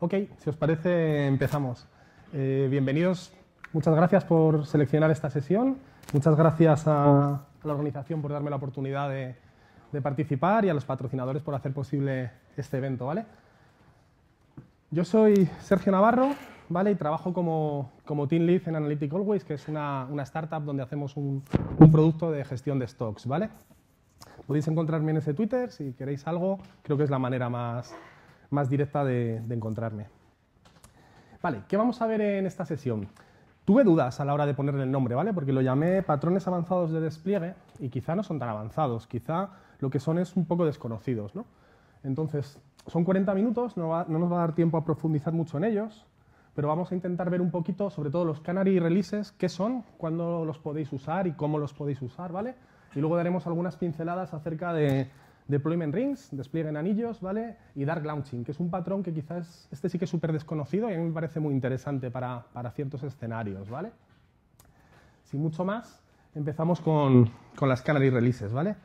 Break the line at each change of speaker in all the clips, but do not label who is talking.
Ok, si os parece, empezamos. Eh, bienvenidos. Muchas gracias por seleccionar esta sesión. Muchas gracias a, la organización por darme la oportunidad de, participar y a los patrocinadores por hacer posible este evento, ¿vale? Yo soy Sergio Navarro, ¿vale? Y trabajo como, como Team Lead en Analytic Always, que es una, una startup donde hacemos un, un, producto de gestión de stocks, ¿vale? Podéis encontrarme en ese Twitter si queréis algo. Creo que es la manera más, más directa de, encontrarme. Vale, ¿qué vamos a ver en esta sesión? Tuve dudas a la hora de ponerle el nombre, ¿vale? Porque lo llamé patrones avanzados de despliegue y quizá no son tan avanzados, quizá lo que son es un poco desconocidos, ¿no? Entonces, son 40 minutos, no, no nos va a dar tiempo a profundizar mucho en ellos, pero vamos a intentar ver un poquito, sobre todo los canary releases, qué son, cuándo los podéis usar y cómo los podéis usar, ¿vale? Y luego daremos algunas pinceladas acerca de Deployment rings, despliegue en anillos, ¿vale? Y dark launching, que es un patrón que quizás este sí que es súper desconocido y a mí me parece muy interesante para, para ciertos escenarios, ¿vale? Sin mucho más, empezamos con, con las canary releases, ¿vale?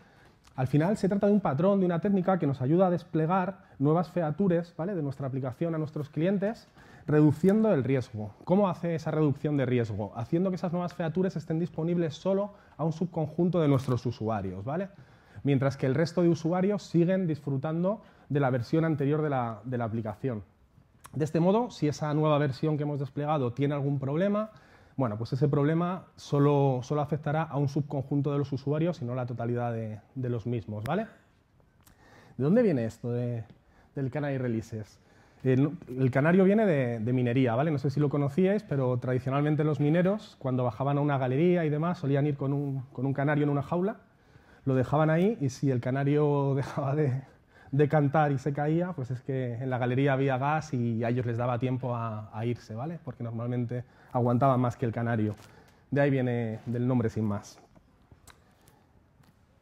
Al final se trata de un patrón, de una técnica que nos ayuda a desplegar nuevas features ¿vale? de nuestra aplicación a nuestros clientes, reduciendo el riesgo. ¿Cómo hace esa reducción de riesgo? Haciendo que esas nuevas features estén disponibles solo a un subconjunto de nuestros usuarios. ¿vale? mientras que el resto de usuarios siguen disfrutando de la versión anterior de la, aplicación. De este modo, si esa nueva versión que hemos desplegado tiene algún problema, bueno, pues ese problema solo, afectará a un subconjunto de los usuarios y no a la totalidad de, los mismos, ¿vale? ¿De dónde viene esto del Canary Releases? El canario viene de, minería, ¿vale? No sé si lo conocíais, pero tradicionalmente los mineros, cuando bajaban a una galería y demás, solían ir con un, con un canario en una jaula lo dejaban ahí y si el canario dejaba de, cantar y se caía, pues es que en la galería había gas y a ellos les daba tiempo a, irse, ¿vale? Porque normalmente aguantaban más que el canario. De ahí viene del nombre sin más.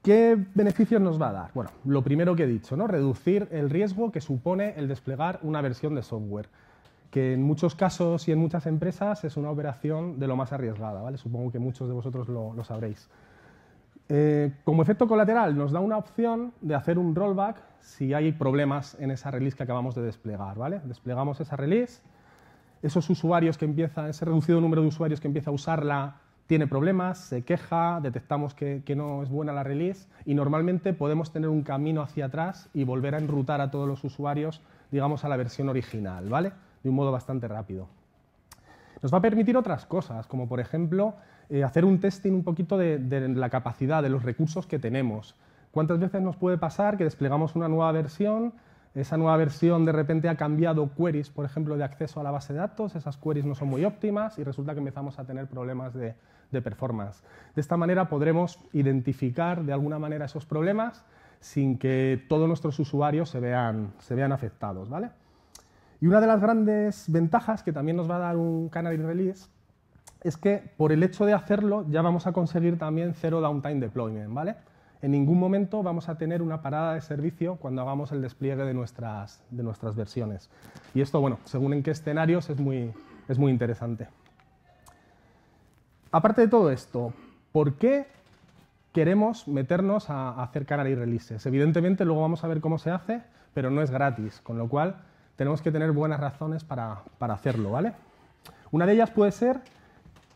¿Qué beneficios nos va a dar? Bueno, lo primero que he dicho, ¿no? reducir el riesgo que supone el desplegar una versión de software, que en muchos casos y en muchas empresas es una operación de lo más arriesgada, ¿vale? supongo que muchos de vosotros lo sabréis. Eh, como efecto colateral, nos da una opción de hacer un rollback si hay problemas en esa release que acabamos de desplegar. Desplegamos esa release, esos usuarios que empieza, ese reducido número de usuarios que empieza a usarla tiene problemas, se queja, detectamos que, que, no es buena la release y normalmente podemos tener un camino hacia atrás y volver a enrutar a todos los usuarios, digamos, a la versión original, ¿vale? De un modo bastante rápido. Nos va a permitir otras cosas, como por ejemplo eh, hacer un testing un poquito de, la capacidad, de los recursos que tenemos. ¿Cuántas veces nos puede pasar que desplegamos una nueva versión? Esa nueva versión de repente ha cambiado queries, por ejemplo, de acceso a la base de datos, esas queries no son muy óptimas y resulta que empezamos a tener problemas de, performance. De esta manera podremos identificar de alguna manera esos problemas sin que todos nuestros usuarios se vean, se vean afectados. ¿vale? Y una de las grandes ventajas que también nos va a dar un Canary Release es que por el hecho de hacerlo ya vamos a conseguir también cero downtime deployment, ¿vale? En ningún momento vamos a tener una parada de servicio cuando hagamos el despliegue de nuestras, de nuestras versiones. Y esto, bueno, según en qué escenarios es muy, es muy interesante. Aparte de todo esto, ¿por qué queremos meternos a, hacer Canary Releases? Evidentemente, luego vamos a ver cómo se hace, pero no es gratis, con lo cual tenemos que tener buenas razones para, para hacerlo, ¿vale? Una de ellas puede ser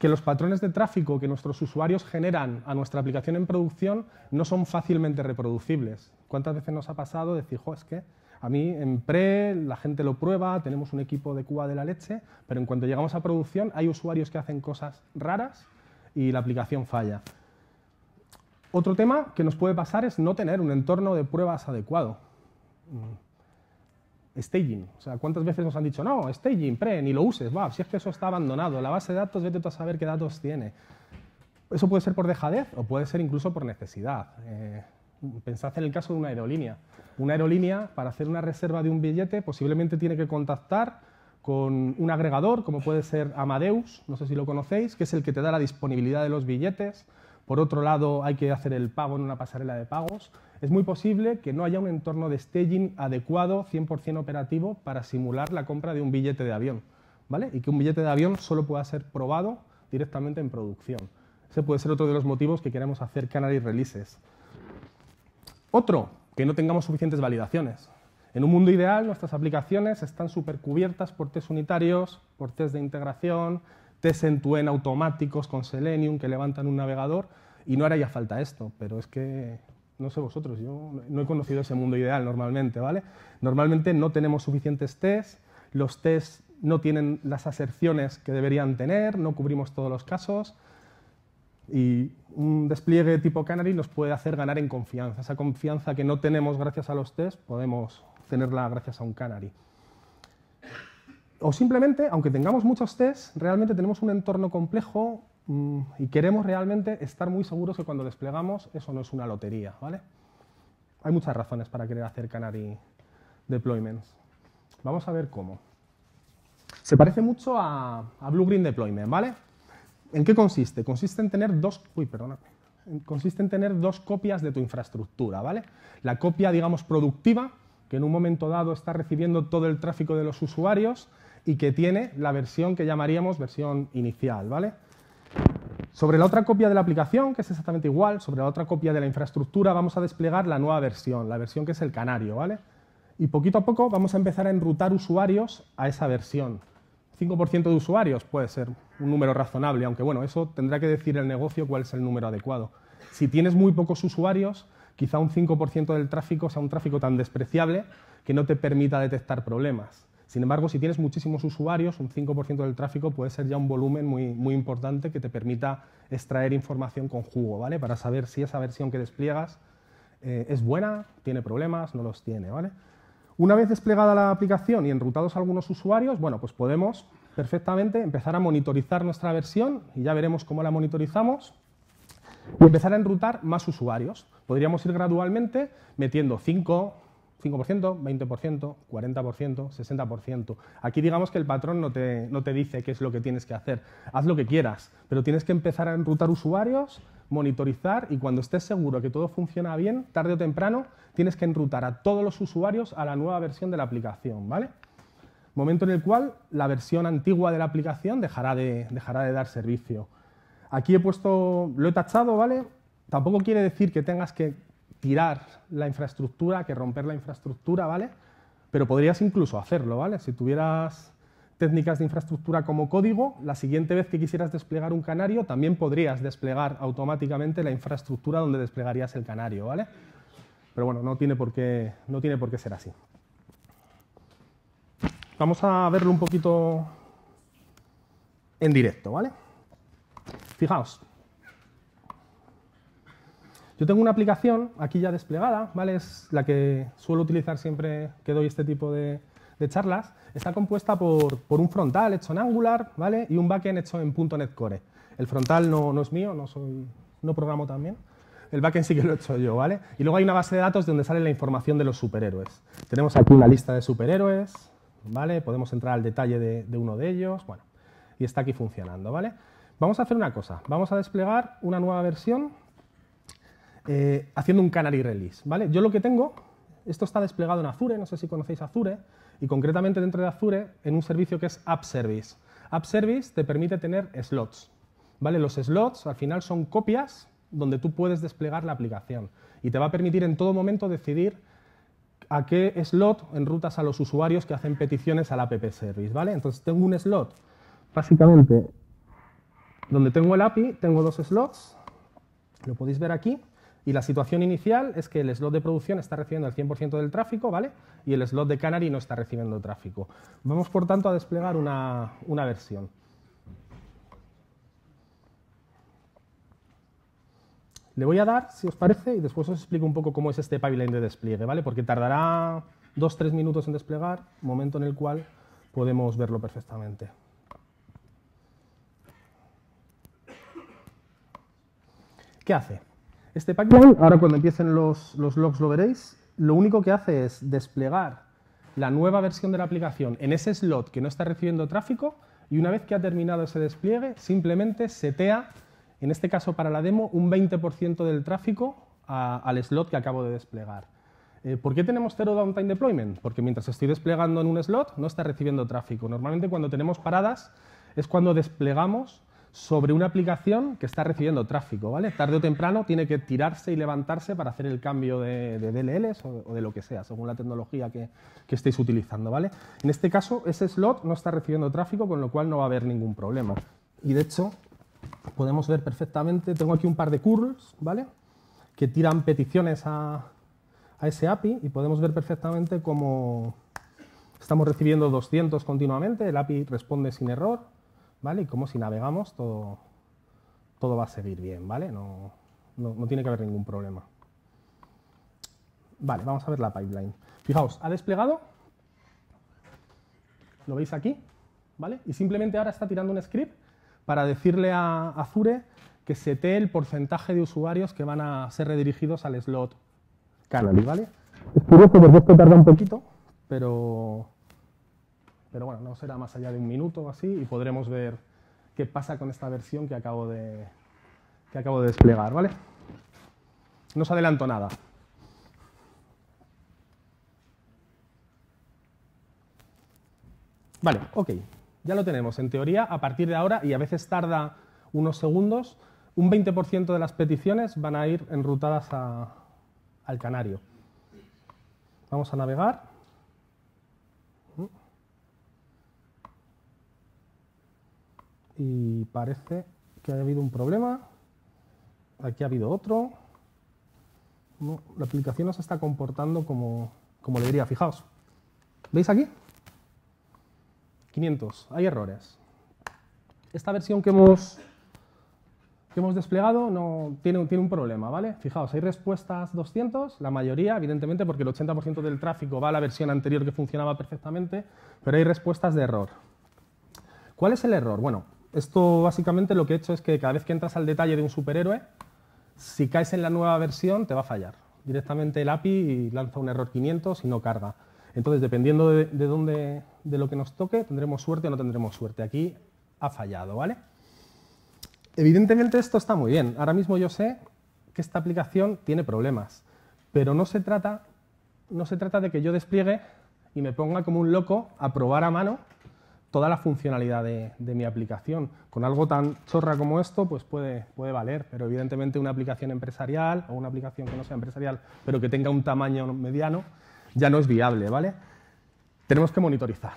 que los patrones de tráfico que nuestros usuarios generan a nuestra aplicación en producción no son fácilmente reproducibles. ¿Cuántas veces nos ha pasado decir, jo, es que a mí en pre la gente lo prueba, tenemos un equipo de Cuba de la leche, pero en cuanto llegamos a producción hay usuarios que hacen cosas raras y la aplicación falla. Otro tema que nos puede pasar es no tener un entorno de pruebas adecuado staging. O sea, ¿cuántas veces nos han dicho, no, staging, pre, ni lo uses, si es que eso está abandonado, la base de datos, vete tú a saber qué datos tiene. Eso puede ser por dejadez o puede ser incluso por necesidad. Eh, pensad en el caso de una aerolínea. Una aerolínea, para hacer una reserva de un billete, posiblemente tiene que contactar con un agregador, como puede ser Amadeus, no sé si lo conocéis, que es el que te da la disponibilidad de los billetes, por otro lado hay que hacer el pago en una pasarela de pagos, es muy posible que no haya un entorno de staging adecuado, 100% operativo, para simular la compra de un billete de avión, Y que un billete de avión solo pueda ser probado directamente en producción. Ese puede ser otro de los motivos que queremos hacer Canary Releases. Otro, que no tengamos suficientes validaciones. En un mundo ideal, nuestras aplicaciones están supercubiertas por test unitarios, por test de integración, en automáticos con Selenium que levantan un navegador y no haría falta esto, pero es que no sé vosotros, yo no he conocido ese mundo ideal normalmente, ¿vale? Normalmente no tenemos suficientes tests, los tests no tienen las aserciones que deberían tener, no cubrimos todos los casos y un despliegue tipo Canary nos puede hacer ganar en confianza. Esa confianza que no tenemos gracias a los tests podemos tenerla gracias a un Canary o simplemente, aunque tengamos muchos tests, realmente tenemos un entorno complejo mm, y queremos realmente estar muy seguros que cuando desplegamos eso no es una lotería. ¿vale? Hay muchas razones para querer hacer Canary deployments. Vamos a ver cómo. Se parece mucho a, a Blue Green Deployment, ¿vale? ¿En qué consiste? Consiste en tener dos... Uy, Consiste en tener dos copias de tu infraestructura, ¿vale? La copia, digamos, productiva, que en un momento dado está recibiendo todo el tráfico de los usuarios, y que tiene la versión que llamaríamos versión inicial, ¿vale? Sobre la otra copia de la aplicación, que es exactamente igual, sobre la otra copia de la infraestructura vamos a desplegar la nueva versión, la versión que es el canario, ¿vale? Y poquito a poco vamos a empezar a enrutar usuarios a esa versión. 5% de usuarios puede ser un número razonable, aunque bueno, eso tendrá que decir el negocio cuál es el número adecuado. Si tienes muy pocos usuarios, quizá un 5% del tráfico sea un tráfico tan despreciable que no te permita detectar problemas. Sin embargo, si tienes muchísimos usuarios, un 5% del tráfico puede ser ya un volumen muy, muy importante que te permita extraer información con jugo, ¿vale? Para saber si esa versión que despliegas eh, es buena, tiene problemas, no los tiene, ¿vale? Una vez desplegada la aplicación y enrutados algunos usuarios, bueno, pues podemos perfectamente empezar a monitorizar nuestra versión y ya veremos cómo la monitorizamos y empezar a enrutar más usuarios. Podríamos ir gradualmente metiendo 5, 5%, 20%, 40%, 60%. Aquí digamos que el patrón no te, no te dice qué es lo que tienes que hacer. Haz lo que quieras, pero tienes que empezar a enrutar usuarios, monitorizar y cuando estés seguro que todo funciona bien, tarde o temprano, tienes que enrutar a todos los usuarios a la nueva versión de la aplicación, ¿vale? Momento en el cual la versión antigua de la aplicación dejará de, dejará de dar servicio. Aquí he puesto, lo he tachado, ¿vale? Tampoco quiere decir que tengas que tirar la infraestructura que romper la infraestructura, ¿vale? Pero podrías incluso hacerlo, ¿vale? Si tuvieras técnicas de infraestructura como código, la siguiente vez que quisieras desplegar un canario, también podrías desplegar automáticamente la infraestructura donde desplegarías el canario, ¿vale? Pero bueno, no tiene por qué, no tiene por qué ser así. Vamos a verlo un poquito en directo, ¿vale? Fijaos, yo tengo una aplicación aquí ya desplegada, ¿vale? es la que suelo utilizar siempre que doy este tipo de, charlas. Está compuesta por, un frontal hecho en Angular ¿vale? y un backend hecho en .NET Core. El frontal no, es mío, no, soy, no programo también. El backend sí que lo he hecho yo, ¿vale? Y luego hay una base de datos donde sale la información de los superhéroes. Tenemos aquí una lista de superhéroes, ¿vale? Podemos entrar al detalle de, de uno de ellos, bueno, y está aquí funcionando, ¿vale? Vamos a hacer una cosa, vamos a desplegar una nueva versión eh, haciendo un canary release. ¿vale? Yo lo que tengo, esto está desplegado en Azure, no sé si conocéis Azure, y concretamente dentro de Azure en un servicio que es App Service. App Service te permite tener slots. ¿vale? Los slots al final son copias donde tú puedes desplegar la aplicación y te va a permitir en todo momento decidir a qué slot rutas a los usuarios que hacen peticiones al app service, ¿vale? Entonces tengo un slot, básicamente, donde tengo el API, tengo dos slots, lo podéis ver aquí, y la situación inicial es que el slot de producción está recibiendo el 100% del tráfico, ¿vale? Y el slot de Canary no está recibiendo tráfico. Vamos, por tanto, a desplegar una, versión. Le voy a dar, si os parece, y después os explico un poco cómo es este pipeline de despliegue, ¿vale? Porque tardará dos, tres minutos en desplegar, momento en el cual podemos verlo perfectamente. ¿Qué hace? Este pipeline, ahora cuando empiecen los, los logs lo veréis, lo único que hace es desplegar la nueva versión de la aplicación en ese slot que no está recibiendo tráfico y una vez que ha terminado ese despliegue, simplemente setea, en este caso para la demo, un 20% del tráfico al slot que acabo de desplegar. Eh, ¿Por qué tenemos Zero Downtime Deployment? Porque mientras estoy desplegando en un slot, no está recibiendo tráfico. Normalmente cuando tenemos paradas es cuando desplegamos sobre una aplicación que está recibiendo tráfico, ¿vale? Tarde o temprano tiene que tirarse y levantarse para hacer el cambio de, de DLLs o, de lo que sea, según la tecnología que, estéis utilizando, ¿vale? En este caso, ese slot no está recibiendo tráfico, con lo cual no va a haber ningún problema. Y de hecho, podemos ver perfectamente, tengo aquí un par de curls, ¿vale? Que tiran peticiones a, a ese API y podemos ver perfectamente cómo estamos recibiendo 200 continuamente, el API responde sin error, ¿vale? Y como si navegamos todo, todo va a seguir bien, ¿vale? No, tiene que haber ningún problema. Vale, vamos a ver la pipeline. Fijaos, ha desplegado, lo veis aquí, ¿vale? Y simplemente ahora está tirando un script para decirle a Azure que setee el porcentaje de usuarios que van a ser redirigidos al slot Canary, ¿vale? que curioso esto tarda un poquito, pero pero bueno, no será más allá de un minuto o así y podremos ver qué pasa con esta versión que acabo de, que acabo de desplegar, ¿vale? No os adelanto nada. Vale, ok, ya lo tenemos. En teoría, a partir de ahora, y a veces tarda unos segundos, un 20% de las peticiones van a ir enrutadas al canario. Vamos a navegar. y parece que ha habido un problema. Aquí ha habido otro. la aplicación no se está comportando como, le diría. Fijaos. ¿Veis aquí? 500. Hay errores. Esta versión que hemos, hemos desplegado no, tiene, un, tiene un problema, ¿vale? Fijaos, hay respuestas 200, la mayoría, evidentemente, porque el 80% del tráfico va a la versión anterior que funcionaba perfectamente, pero hay respuestas de error. ¿Cuál es el error? Bueno, esto básicamente lo que he hecho es que cada vez que entras al detalle de un superhéroe, si caes en la nueva versión te va a fallar. Directamente el API lanza un error 500 y no carga. Entonces, dependiendo de, dónde, de lo que nos toque, tendremos suerte o no tendremos suerte. Aquí ha fallado, ¿vale? Evidentemente esto está muy bien. Ahora mismo yo sé que esta aplicación tiene problemas, pero no se trata, no se trata de que yo despliegue y me ponga como un loco a probar a mano toda la funcionalidad de, mi aplicación. Con algo tan chorra como esto, pues puede, puede valer, pero evidentemente una aplicación empresarial o una aplicación que no sea empresarial, pero que tenga un tamaño mediano, ya no es viable, ¿vale? Tenemos que monitorizar.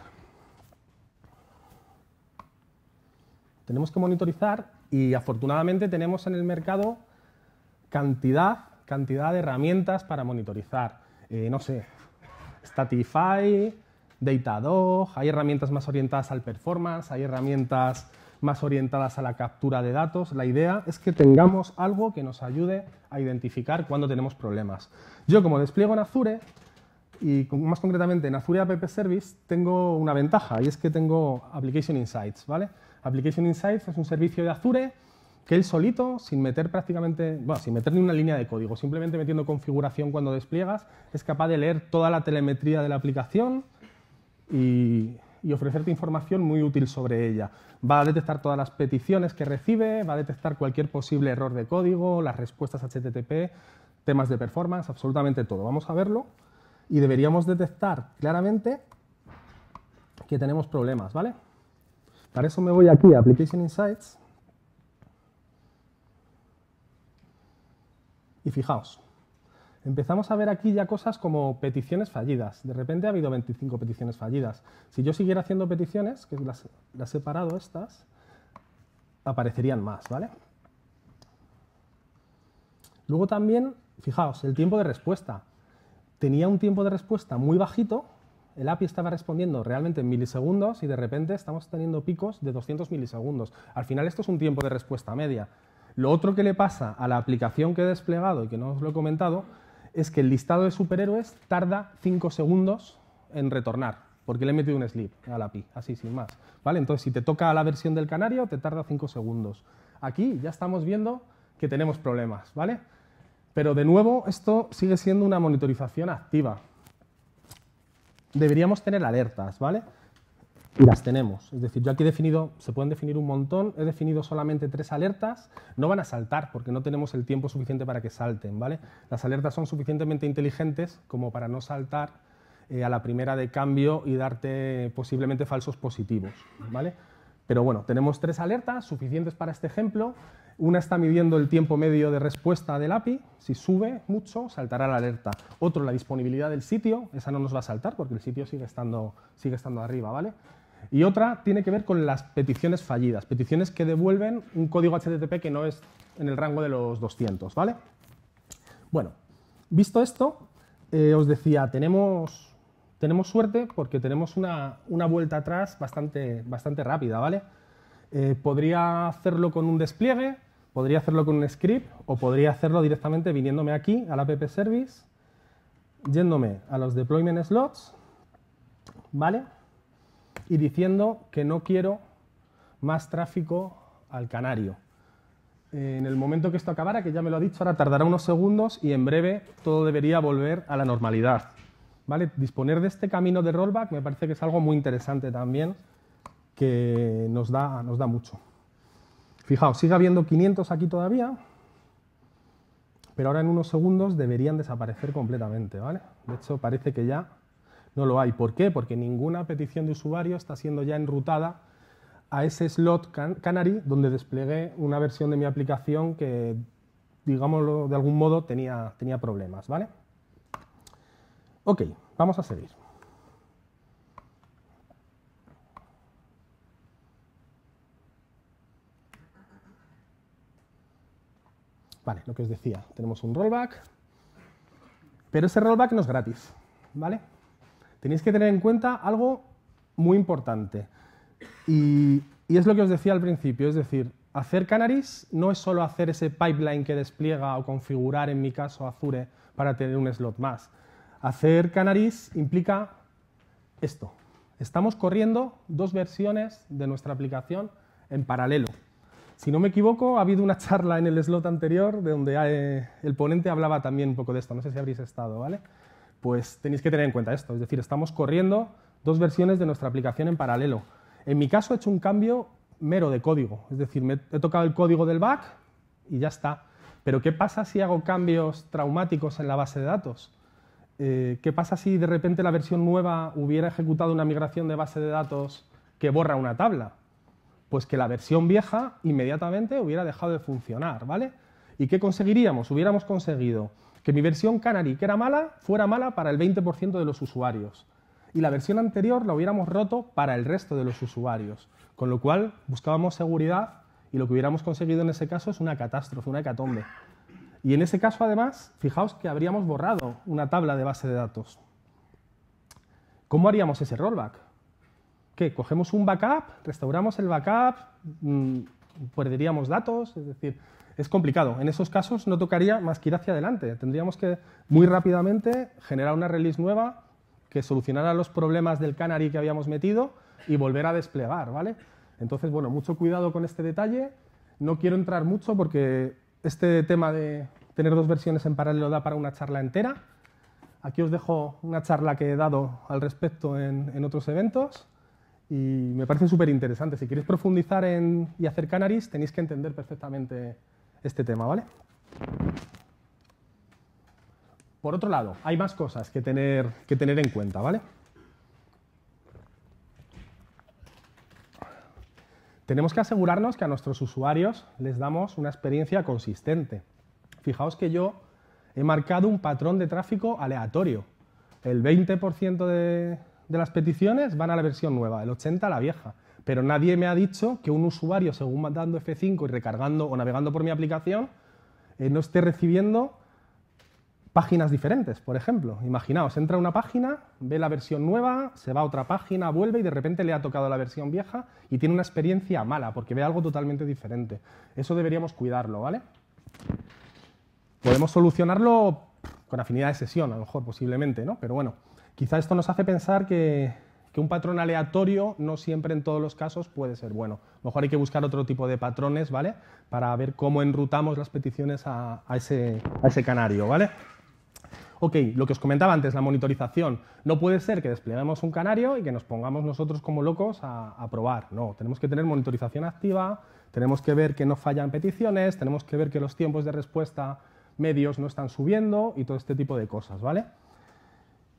Tenemos que monitorizar y afortunadamente tenemos en el mercado cantidad, cantidad de herramientas para monitorizar. Eh, no sé, Statify, Datadog, hay herramientas más orientadas al performance, hay herramientas más orientadas a la captura de datos. La idea es que tengamos algo que nos ayude a identificar cuando tenemos problemas. Yo como despliego en Azure, y más concretamente en Azure App Service, tengo una ventaja y es que tengo Application Insights. ¿vale? Application Insights es un servicio de Azure que él solito, sin meter prácticamente, bueno, sin meter ni una línea de código, simplemente metiendo configuración cuando despliegas, es capaz de leer toda la telemetría de la aplicación, y, ofrecerte información muy útil sobre ella. Va a detectar todas las peticiones que recibe, va a detectar cualquier posible error de código, las respuestas HTTP, temas de performance, absolutamente todo. Vamos a verlo y deberíamos detectar claramente que tenemos problemas, ¿vale? Para eso me voy aquí a Application Insights y fijaos, empezamos a ver aquí ya cosas como peticiones fallidas. De repente ha habido 25 peticiones fallidas. Si yo siguiera haciendo peticiones, que las, he separado estas, aparecerían más, ¿vale? Luego también, fijaos, el tiempo de respuesta. Tenía un tiempo de respuesta muy bajito, el API estaba respondiendo realmente en milisegundos y de repente estamos teniendo picos de 200 milisegundos. Al final esto es un tiempo de respuesta media. Lo otro que le pasa a la aplicación que he desplegado y que no os lo he comentado es que el listado de superhéroes tarda 5 segundos en retornar, porque le he metido un slip a la pi, así sin más. ¿Vale? Entonces, si te toca la versión del canario, te tarda 5 segundos. Aquí ya estamos viendo que tenemos problemas, ¿vale? Pero de nuevo, esto sigue siendo una monitorización activa. Deberíamos tener alertas, ¿vale? y las tenemos. Es decir, yo aquí he definido, se pueden definir un montón, he definido solamente tres alertas, no van a saltar porque no tenemos el tiempo suficiente para que salten, ¿vale? Las alertas son suficientemente inteligentes como para no saltar eh, a la primera de cambio y darte posiblemente falsos positivos, ¿vale? Pero bueno, tenemos tres alertas suficientes para este ejemplo. Una está midiendo el tiempo medio de respuesta del API. Si sube mucho, saltará la alerta. Otro, la disponibilidad del sitio. Esa no nos va a saltar porque el sitio sigue estando, sigue estando arriba, ¿vale? Y otra tiene que ver con las peticiones fallidas, peticiones que devuelven un código HTTP que no es en el rango de los 200, ¿vale? Bueno, visto esto, eh, os decía, tenemos, suerte porque tenemos una, vuelta atrás bastante, bastante rápida, ¿vale? Eh, podría hacerlo con un despliegue, podría hacerlo con un script o podría hacerlo directamente viniéndome aquí al app service, yéndome a los deployment slots, ¿vale? y diciendo que no quiero más tráfico al canario. En el momento que esto acabara, que ya me lo ha dicho, ahora tardará unos segundos y en breve todo debería volver a la normalidad. ¿Vale? Disponer de este camino de rollback me parece que es algo muy interesante también, que nos da, nos da mucho. Fijaos, sigue habiendo 500 aquí todavía, pero ahora en unos segundos deberían desaparecer completamente. ¿vale? De hecho, parece que ya no lo hay. ¿Por qué? Porque ninguna petición de usuario está siendo ya enrutada a ese slot Canary donde desplegué una versión de mi aplicación que, digámoslo de algún modo, tenía, tenía problemas. ¿vale? Ok, vamos a seguir. Vale, lo que os decía, tenemos un rollback, pero ese rollback no es gratis, ¿vale? tenéis que tener en cuenta algo muy importante. Y, es lo que os decía al principio, es decir, hacer canaris no es solo hacer ese pipeline que despliega o configurar, en mi caso, Azure para tener un slot más. Hacer canaris implica esto. Estamos corriendo dos versiones de nuestra aplicación en paralelo. Si no me equivoco, ha habido una charla en el slot anterior de donde eh, el ponente hablaba también un poco de esto. No sé si habréis estado, ¿vale? pues tenéis que tener en cuenta esto. Es decir, estamos corriendo dos versiones de nuestra aplicación en paralelo. En mi caso he hecho un cambio mero de código, es decir, me he tocado el código del back y ya está. Pero ¿qué pasa si hago cambios traumáticos en la base de datos? Eh, ¿Qué pasa si de repente la versión nueva hubiera ejecutado una migración de base de datos que borra una tabla? Pues que la versión vieja inmediatamente hubiera dejado de funcionar, ¿vale? ¿Y qué conseguiríamos? Hubiéramos conseguido que mi versión Canary, que era mala, fuera mala para el 20% de los usuarios. Y la versión anterior la hubiéramos roto para el resto de los usuarios. Con lo cual buscábamos seguridad y lo que hubiéramos conseguido en ese caso es una catástrofe, una hecatombe. Y en ese caso, además, fijaos que habríamos borrado una tabla de base de datos. ¿Cómo haríamos ese rollback? ¿Qué? Cogemos un backup, restauramos el backup, mm, perderíamos datos, es decir, es complicado. En esos casos no tocaría más que ir hacia adelante. Tendríamos que muy rápidamente generar una release nueva que solucionara los problemas del canary que habíamos metido y volver a desplegar, ¿vale? Entonces, bueno, mucho cuidado con este detalle. No quiero entrar mucho porque este tema de tener dos versiones en paralelo da para una charla entera. Aquí os dejo una charla que he dado al respecto en, otros eventos y me parece súper interesante. Si queréis profundizar en, y hacer canaries, tenéis que entender perfectamente este tema, ¿vale? Por otro lado, hay más cosas que tener, que tener en cuenta, ¿vale? Tenemos que asegurarnos que a nuestros usuarios les damos una experiencia consistente. Fijaos que yo he marcado un patrón de tráfico aleatorio. El 20% de, de las peticiones van a la versión nueva, el 80% a la vieja pero nadie me ha dicho que un usuario, según mandando F5 y recargando o navegando por mi aplicación, eh, no esté recibiendo páginas diferentes, por ejemplo. Imaginaos, entra a una página, ve la versión nueva, se va a otra página, vuelve y de repente le ha tocado la versión vieja y tiene una experiencia mala porque ve algo totalmente diferente. Eso deberíamos cuidarlo, ¿vale? Podemos solucionarlo con afinidad de sesión, a lo mejor posiblemente, ¿no? Pero bueno, quizá esto nos hace pensar que que un patrón aleatorio no siempre en todos los casos puede ser bueno. mejor hay que buscar otro tipo de patrones, ¿vale? Para ver cómo enrutamos las peticiones a, ese, canario, ¿vale? Ok, lo que os comentaba antes, la monitorización. No puede ser que despleguemos un canario y que nos pongamos nosotros como locos a, a, probar. No, tenemos que tener monitorización activa, tenemos que ver que no fallan peticiones, tenemos que ver que los tiempos de respuesta medios no están subiendo y todo este tipo de cosas, ¿vale?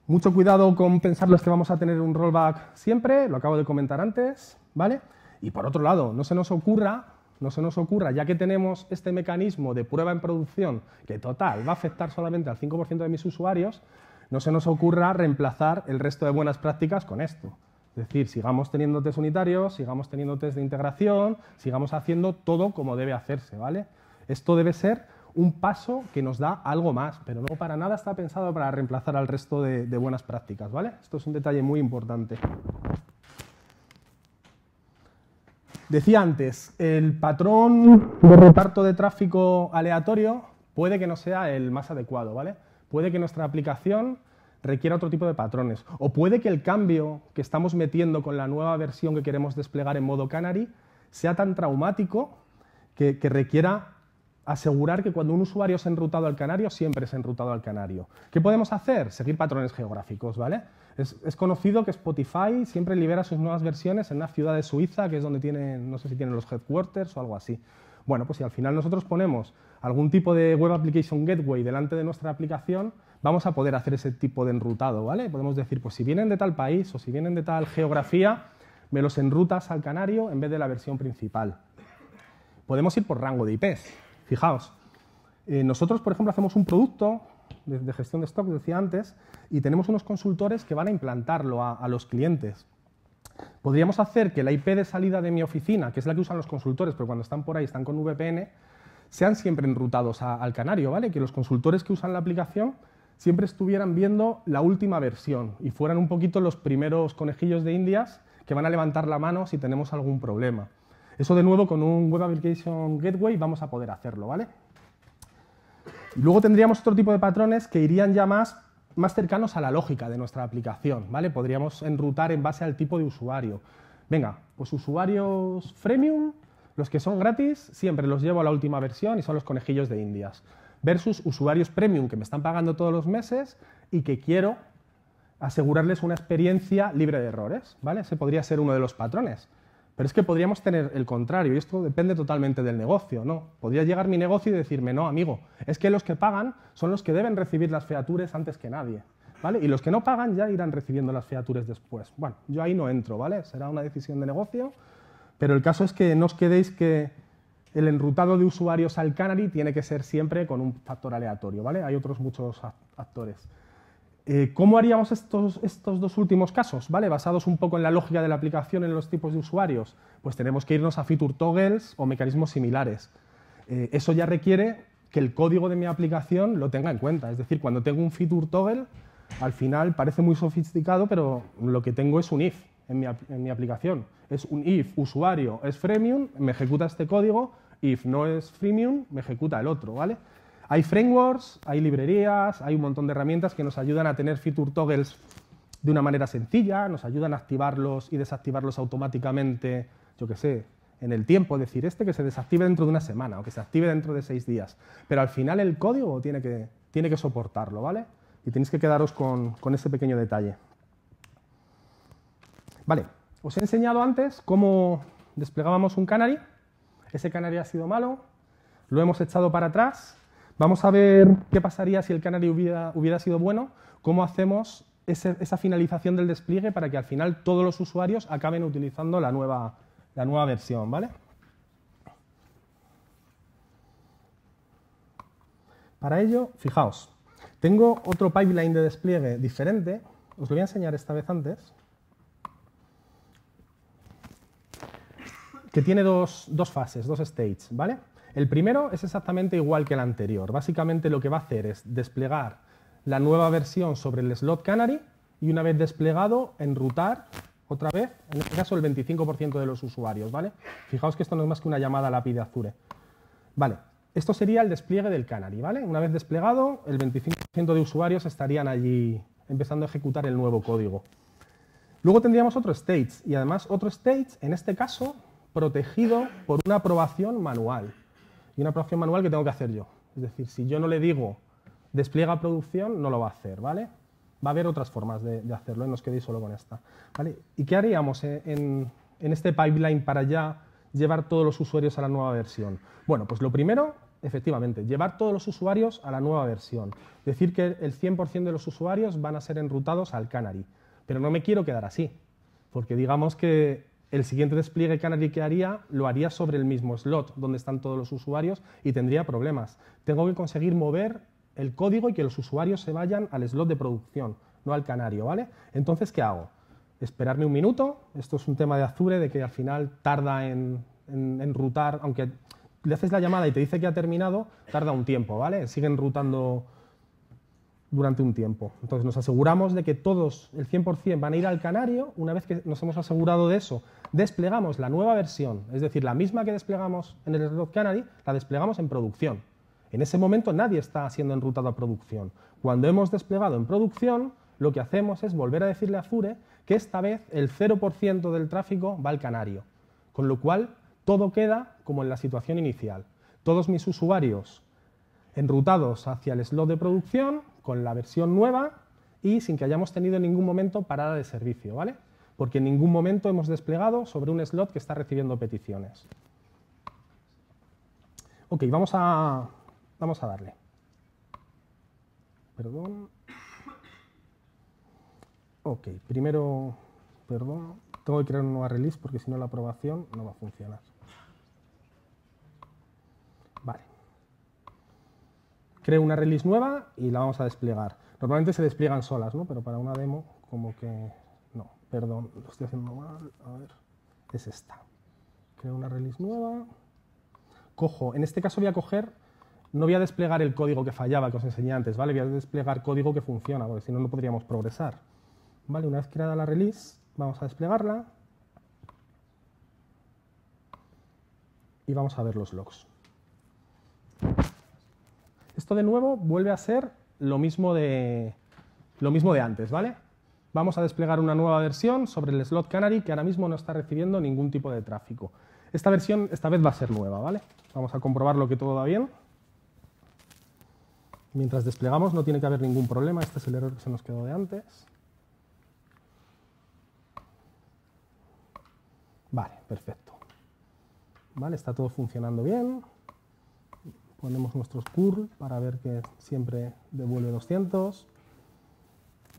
Mucho cuidado con pensar los que vamos a tener un rollback siempre, lo acabo de comentar antes, ¿vale? Y por otro lado, no se nos ocurra, no se nos ocurra, ya que tenemos este mecanismo de prueba en producción, que total, va a afectar solamente al 5% de mis usuarios, no se nos ocurra reemplazar el resto de buenas prácticas con esto. Es decir, sigamos teniendo test unitarios, sigamos teniendo test de integración, sigamos haciendo todo como debe hacerse, ¿vale? Esto debe ser un paso que nos da algo más, pero no para nada está pensado para reemplazar al resto de, buenas prácticas, ¿vale? Esto es un detalle muy importante. Decía antes, el patrón de reparto de tráfico aleatorio puede que no sea el más adecuado, ¿vale? Puede que nuestra aplicación requiera otro tipo de patrones, o puede que el cambio que estamos metiendo con la nueva versión que queremos desplegar en modo Canary sea tan traumático que requiera asegurar que cuando un usuario es enrutado al canario, siempre es enrutado al canario. ¿Qué podemos hacer? Seguir patrones geográficos, ¿vale? Es, es, conocido que Spotify siempre libera sus nuevas versiones en una ciudad de Suiza, que es donde tienen, no sé si tienen los headquarters o algo así. Bueno, pues si al final nosotros ponemos algún tipo de Web Application Gateway delante de nuestra aplicación, vamos a poder hacer ese tipo de enrutado, ¿vale? Podemos decir, pues si vienen de tal país o si vienen de tal geografía, me los enrutas al canario en vez de la versión principal. Podemos ir por rango de IPs. Fijaos, eh, nosotros, por ejemplo, hacemos un producto de, gestión de stock, decía antes, y tenemos unos consultores que van a implantarlo a, los clientes. Podríamos hacer que la IP de salida de mi oficina, que es la que usan los consultores, pero cuando están por ahí, están con VPN, sean siempre enrutados al canario, ¿vale? Que los consultores que usan la aplicación siempre estuvieran viendo la última versión y fueran un poquito los primeros conejillos de indias que van a levantar la mano si tenemos algún problema. Eso de nuevo con un Web Application Gateway vamos a poder hacerlo, ¿vale? Y luego tendríamos otro tipo de patrones que irían ya más, más cercanos a la lógica de nuestra aplicación, ¿vale? Podríamos enrutar en base al tipo de usuario. Venga, pues usuarios freemium, los que son gratis, siempre los llevo a la última versión y son los conejillos de indias. Versus usuarios premium que me están pagando todos los meses y que quiero asegurarles una experiencia libre de errores, ¿vale? Ese podría ser uno de los patrones. Pero es que podríamos tener el contrario, y esto depende totalmente del negocio, ¿no? Podría llegar mi negocio y decirme, no, amigo, es que los que pagan son los que deben recibir las features antes que nadie, ¿vale? Y los que no pagan ya irán recibiendo las features después. Bueno, yo ahí no entro, ¿vale? Será una decisión de negocio, pero el caso es que no os quedéis que el enrutado de usuarios al Canary tiene que ser siempre con un factor aleatorio, ¿vale? Hay otros muchos actores. Eh, ¿Cómo haríamos estos, dos últimos casos? ¿vale? Basados un poco en la lógica de la aplicación en los tipos de usuarios, pues tenemos que irnos a feature toggles o mecanismos similares. Eh, eso ya requiere que el código de mi aplicación lo tenga en cuenta. Es decir, cuando tengo un feature toggle, al final parece muy sofisticado, pero lo que tengo es un if en mi, en mi aplicación. Es un if usuario es freemium, me ejecuta este código, if no es freemium, me ejecuta el otro, ¿vale? Hay frameworks, hay librerías, hay un montón de herramientas que nos ayudan a tener feature toggles de una manera sencilla, nos ayudan a activarlos y desactivarlos automáticamente, yo qué sé, en el tiempo, es decir, este que se desactive dentro de una semana o que se active dentro de seis días. Pero al final el código tiene que, tiene que soportarlo, ¿vale? Y tenéis que quedaros con, con ese pequeño detalle. Vale, os he enseñado antes cómo desplegábamos un canary. Ese canary ha sido malo, lo hemos echado para atrás Vamos a ver qué pasaría si el canary hubiera, hubiera sido bueno, cómo hacemos esa finalización del despliegue para que al final todos los usuarios acaben utilizando la nueva, la nueva versión, ¿vale? Para ello, fijaos, tengo otro pipeline de despliegue diferente, os lo voy a enseñar esta vez antes, que tiene dos, fases, dos states, ¿vale? El primero es exactamente igual que el anterior. Básicamente lo que va a hacer es desplegar la nueva versión sobre el slot Canary y una vez desplegado, enrutar otra vez, en este caso el 25% de los usuarios, ¿vale? Fijaos que esto no es más que una llamada a la de Azure. ¿eh? Vale, esto sería el despliegue del Canary, ¿vale? Una vez desplegado, el 25% de usuarios estarían allí empezando a ejecutar el nuevo código. Luego tendríamos otro stage y además otro stage, en este caso, protegido por una aprobación manual y una producción manual que tengo que hacer yo. Es decir, si yo no le digo despliega producción, no lo va a hacer, ¿vale? Va a haber otras formas de, hacerlo, no os quedéis solo con esta. ¿vale? ¿Y qué haríamos eh, en, en este pipeline para ya llevar todos los usuarios a la nueva versión? Bueno, pues lo primero, efectivamente, llevar todos los usuarios a la nueva versión. Decir que el 100% de los usuarios van a ser enrutados al Canary. Pero no me quiero quedar así, porque digamos que el siguiente despliegue Canary que haría lo haría sobre el mismo slot donde están todos los usuarios y tendría problemas. Tengo que conseguir mover el código y que los usuarios se vayan al slot de producción, no al canario, ¿vale? Entonces, ¿qué hago? Esperarme un minuto, esto es un tema de Azure, de que al final tarda en, en, rutar, aunque le haces la llamada y te dice que ha terminado, tarda un tiempo, ¿vale? Siguen rutando durante un tiempo. Entonces nos aseguramos de que todos, el 100%, van a ir al canario. Una vez que nos hemos asegurado de eso, desplegamos la nueva versión, es decir, la misma que desplegamos en el slot Canary, la desplegamos en producción. En ese momento nadie está siendo enrutado a producción. Cuando hemos desplegado en producción, lo que hacemos es volver a decirle a Azure que esta vez el 0% del tráfico va al canario. Con lo cual, todo queda como en la situación inicial. Todos mis usuarios enrutados hacia el slot de producción con la versión nueva y sin que hayamos tenido en ningún momento parada de servicio, ¿vale? Porque en ningún momento hemos desplegado sobre un slot que está recibiendo peticiones. Ok, vamos a, vamos a darle. Perdón. Ok, primero, perdón, tengo que crear una nueva release porque si no la aprobación no va a funcionar. creo una release nueva y la vamos a desplegar. Normalmente se despliegan solas, ¿no? pero para una demo como que... No, perdón, lo estoy haciendo mal. A ver, es esta. Creo una release nueva. Cojo, en este caso voy a coger, no voy a desplegar el código que fallaba, que os enseñé antes, ¿vale? Voy a desplegar código que funciona, porque si no, no podríamos progresar. Vale, una vez creada la release, vamos a desplegarla. Y vamos a ver los logs de nuevo vuelve a ser lo mismo de, lo mismo de antes, ¿vale? Vamos a desplegar una nueva versión sobre el slot Canary que ahora mismo no está recibiendo ningún tipo de tráfico. Esta versión esta vez va a ser nueva, ¿vale? Vamos a lo que todo va bien. Mientras desplegamos no tiene que haber ningún problema, este es el error que se nos quedó de antes. Vale, perfecto. Vale, está todo funcionando bien ponemos nuestros curl para ver que siempre devuelve 200.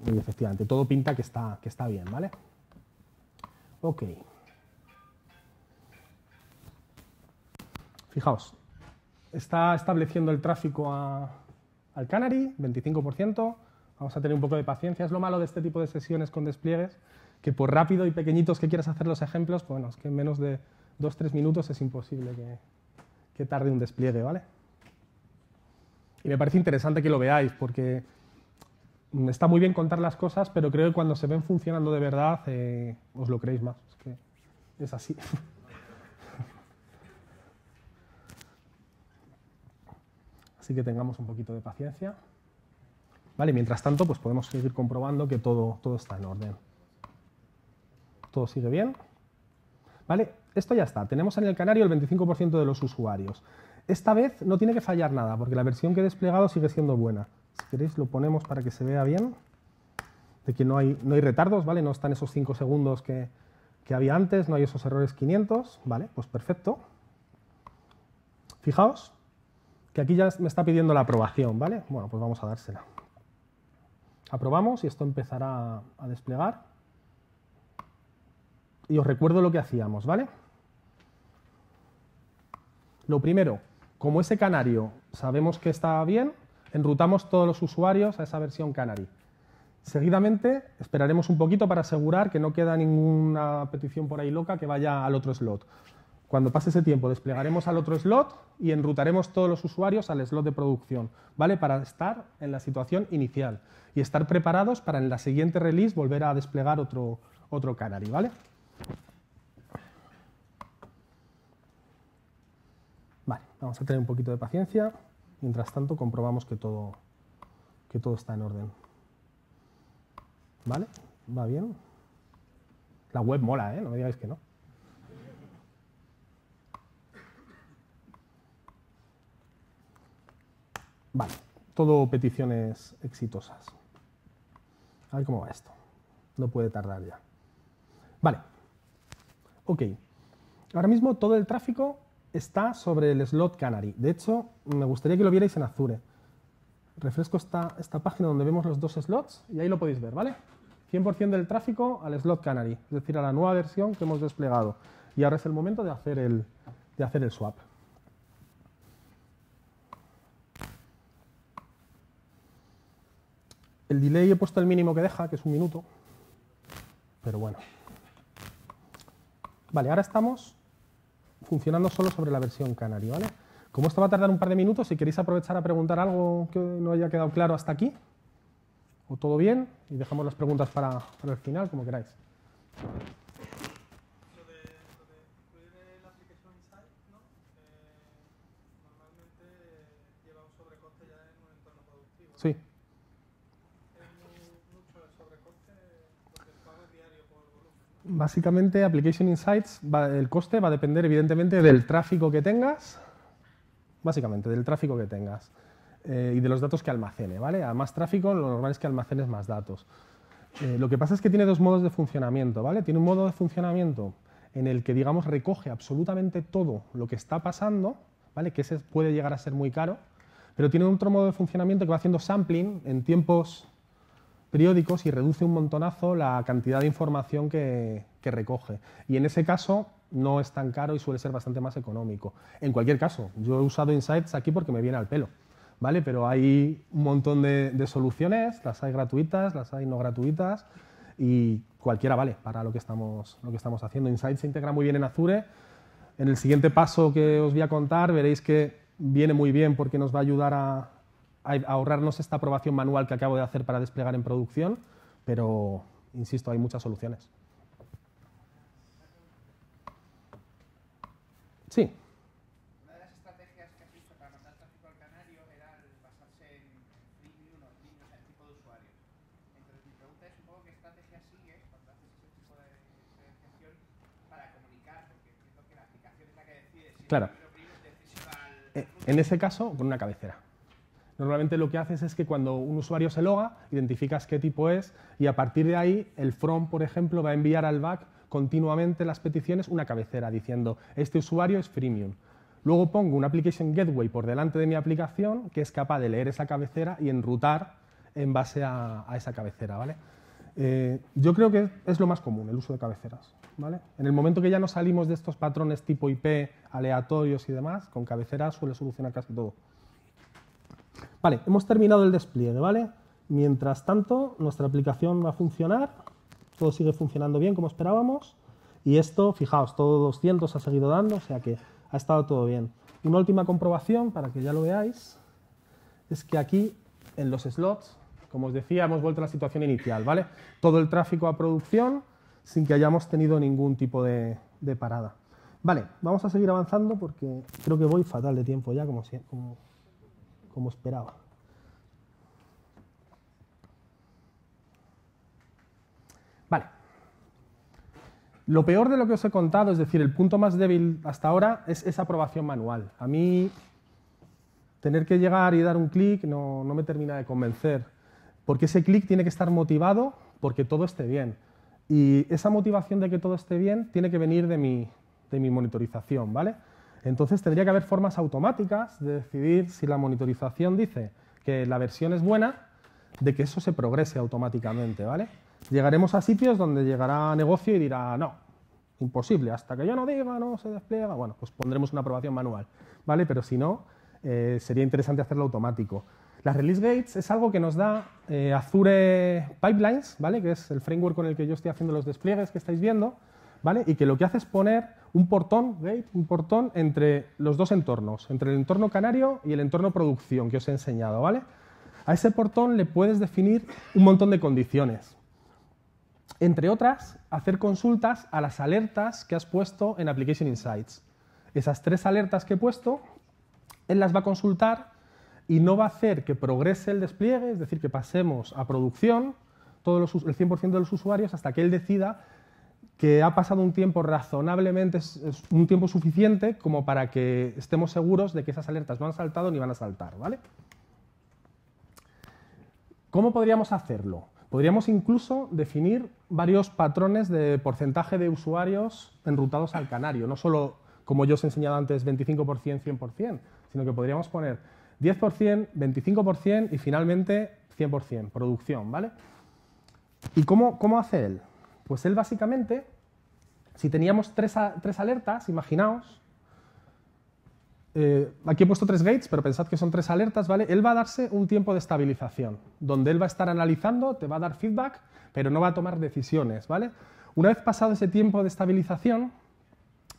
Y efectivamente, todo pinta que está, que está bien, ¿vale? Ok. Fijaos, está estableciendo el tráfico al Canary, 25%. Vamos a tener un poco de paciencia. Es lo malo de este tipo de sesiones con despliegues, que por rápido y pequeñitos que quieras hacer los ejemplos, pues bueno, es que en menos de 2-3 minutos es imposible que, que tarde un despliegue, ¿vale? y me parece interesante que lo veáis, porque está muy bien contar las cosas, pero creo que cuando se ven funcionando de verdad, eh, os lo creéis más. Es, que es así. así que tengamos un poquito de paciencia. Vale, mientras tanto, pues podemos seguir comprobando que todo, todo está en orden. Todo sigue bien. Vale, esto ya está. Tenemos en el canario el 25% de los usuarios. Esta vez no tiene que fallar nada, porque la versión que he desplegado sigue siendo buena. Si queréis lo ponemos para que se vea bien, de que no hay, no hay retardos, ¿vale? No están esos 5 segundos que, que había antes, no hay esos errores 500, ¿vale? Pues perfecto. Fijaos que aquí ya me está pidiendo la aprobación, ¿vale? Bueno, pues vamos a dársela. Aprobamos y esto empezará a desplegar. Y os recuerdo lo que hacíamos, ¿vale? Lo primero, como ese canario sabemos que está bien, enrutamos todos los usuarios a esa versión canary. Seguidamente esperaremos un poquito para asegurar que no queda ninguna petición por ahí loca que vaya al otro slot. Cuando pase ese tiempo desplegaremos al otro slot y enrutaremos todos los usuarios al slot de producción, ¿vale? Para estar en la situación inicial y estar preparados para en la siguiente release volver a desplegar otro, otro canary, ¿vale? Vale, vamos a tener un poquito de paciencia. Mientras tanto, comprobamos que todo, que todo está en orden. ¿Vale? ¿Va bien? La web mola, ¿eh? No me digáis que no. Vale, todo peticiones exitosas. A ver cómo va esto. No puede tardar ya. Vale. Ok. Ahora mismo todo el tráfico está sobre el slot Canary. De hecho, me gustaría que lo vierais en Azure. Refresco esta, esta página donde vemos los dos slots y ahí lo podéis ver, ¿vale? 100% del tráfico al slot Canary, es decir, a la nueva versión que hemos desplegado. Y ahora es el momento de hacer el, de hacer el swap. El delay he puesto el mínimo que deja, que es un minuto. Pero bueno. Vale, ahora estamos funcionando solo sobre la versión canario, ¿vale? Como esto va a tardar un par de minutos, si queréis aprovechar a preguntar algo que no haya quedado claro hasta aquí, o todo bien, y dejamos las preguntas para, para el final, como queráis. Sí. básicamente Application Insights, el coste va a depender evidentemente del tráfico que tengas, básicamente del tráfico que tengas eh, y de los datos que almacene. ¿vale? A más tráfico, lo normal es que almacenes más datos. Eh, lo que pasa es que tiene dos modos de funcionamiento. ¿vale? Tiene un modo de funcionamiento en el que, digamos, recoge absolutamente todo lo que está pasando, ¿vale? que ese puede llegar a ser muy caro, pero tiene otro modo de funcionamiento que va haciendo sampling en tiempos periódicos y reduce un montonazo la cantidad de información que, recoge. Y en ese caso no es tan caro y suele ser bastante más económico. En cualquier caso, yo he usado Insights aquí porque me viene al pelo, ¿vale? Pero hay un montón de, de soluciones, las hay gratuitas, las hay no gratuitas y cualquiera vale para lo que estamos, lo que estamos haciendo. Insights se integra muy bien en Azure. En el siguiente paso que os voy a contar veréis que viene muy bien porque nos va a ayudar a, ahorrarnos esta aprobación manual que acabo de hacer para desplegar en producción, pero insisto, hay muchas soluciones. Sí. Una de las estrategias que has visto para mandar tráfico al
canario era basarse en o o sea, el tipo de usuario. Entonces, mi pregunta es: supongo qué estrategia sigues cuando haces ese tipo de gestión para comunicar, porque entiendo que la aplicación es la que decide si claro. es el primero, primero, decisivo
al. Eh, en ese caso, con una cabecera. Normalmente lo que haces es que cuando un usuario se loga, identificas qué tipo es y a partir de ahí el front, por ejemplo, va a enviar al back continuamente las peticiones una cabecera diciendo este usuario es freemium. Luego pongo un application gateway por delante de mi aplicación que es capaz de leer esa cabecera y enrutar en base a, esa cabecera. ¿vale? Eh, yo creo que es lo más común el uso de cabeceras. ¿vale? En el momento que ya no salimos de estos patrones tipo IP aleatorios y demás, con cabeceras suele solucionar casi todo. Vale, hemos terminado el despliegue, ¿vale? Mientras tanto, nuestra aplicación va a funcionar, todo sigue funcionando bien como esperábamos, y esto, fijaos, todo 200 ha seguido dando, o sea que ha estado todo bien. Una última comprobación, para que ya lo veáis, es que aquí, en los slots, como os decía, hemos vuelto a la situación inicial, ¿vale? Todo el tráfico a producción sin que hayamos tenido ningún tipo de, de parada. Vale, vamos a seguir avanzando porque creo que voy fatal de tiempo ya, como, como como esperaba. Vale. Lo peor de lo que os he contado, es decir, el punto más débil hasta ahora, es esa aprobación manual. A mí tener que llegar y dar un clic no, no me termina de convencer, porque ese clic tiene que estar motivado porque todo esté bien. Y esa motivación de que todo esté bien tiene que venir de mi, de mi monitorización, ¿vale? Entonces tendría que haber formas automáticas de decidir si la monitorización dice que la versión es buena, de que eso se progrese automáticamente, ¿vale? Llegaremos a sitios donde llegará negocio y dirá, no, imposible, hasta que yo no diga, no se despliega, bueno, pues pondremos una aprobación manual, ¿vale? Pero si no, eh, sería interesante hacerlo automático. Las release gates es algo que nos da eh, Azure Pipelines, ¿vale? Que es el framework con el que yo estoy haciendo los despliegues que estáis viendo, ¿vale? Y que lo que hace es poner un portón, gate, un portón entre los dos entornos, entre el entorno canario y el entorno producción que os he enseñado, ¿vale? A ese portón le puedes definir un montón de condiciones. Entre otras, hacer consultas a las alertas que has puesto en Application Insights. Esas tres alertas que he puesto, él las va a consultar y no va a hacer que progrese el despliegue, es decir, que pasemos a producción todos el 100% de los usuarios hasta que él decida que ha pasado un tiempo razonablemente, un tiempo suficiente como para que estemos seguros de que esas alertas no han saltado ni van a saltar, ¿vale? ¿Cómo podríamos hacerlo? Podríamos incluso definir varios patrones de porcentaje de usuarios enrutados al canario, no solo, como yo os he enseñado antes, 25%, 100%, sino que podríamos poner 10%, 25% y finalmente 100%, producción, ¿vale? ¿Y cómo, cómo hace él? Pues él básicamente, si teníamos tres, alertas, imaginaos, eh, aquí he puesto tres gates, pero pensad que son tres alertas, ¿vale? Él va a darse un tiempo de estabilización, donde él va a estar analizando, te va a dar feedback, pero no va a tomar decisiones, ¿vale? Una vez pasado ese tiempo de estabilización,